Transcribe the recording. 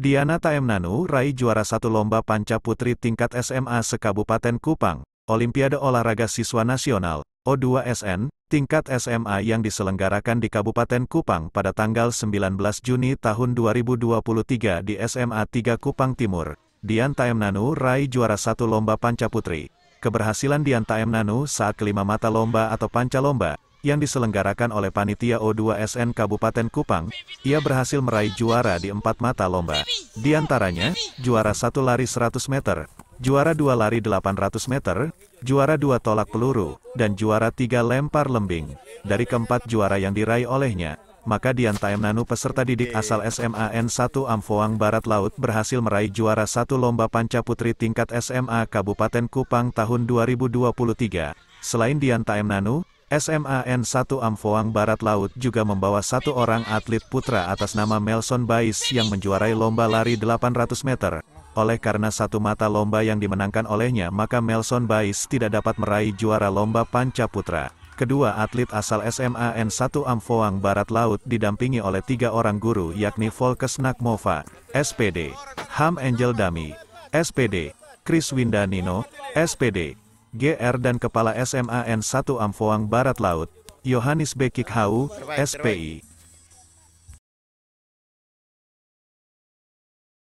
Diana Taemnanu raih juara satu lomba panca putri tingkat SMA sekabupaten Kupang, Olimpiade Olahraga Siswa Nasional, O2SN, tingkat SMA yang diselenggarakan di Kabupaten Kupang pada tanggal 19 Juni tahun 2023 di SMA 3 Kupang Timur. Dian Taemnanu raih juara satu lomba panca putri. Keberhasilan Dian Taemnanu saat kelima mata lomba atau panca lomba, yang diselenggarakan oleh panitia O2SN Kabupaten Kupang, ia berhasil meraih juara di empat mata lomba. Di antaranya, juara satu lari 100 meter, juara dua lari 800 meter, juara dua tolak peluru, dan juara tiga lempar lembing. Dari keempat juara yang diraih olehnya, maka Dian Nanu peserta didik asal SMA n 1 Amfoang Barat Laut berhasil meraih juara satu lomba panca putri tingkat SMA Kabupaten Kupang tahun 2023. Selain Dian Nanu. SMAN 1 Amfoang Barat Laut juga membawa satu orang atlet putra atas nama Melson Bais yang menjuarai lomba lari 800 meter. Oleh karena satu mata lomba yang dimenangkan olehnya maka Melson Bais tidak dapat meraih juara lomba panca putra. Kedua atlet asal SMAN 1 Amfoang Barat Laut didampingi oleh tiga orang guru yakni Volkes Nakmova, SPD, Ham Angel Dami, SPD, Chris Windanino, SPD, GR dan Kepala SMAN 1 Amfoang Barat Laut, Yohanis Bekik Hau, SPI.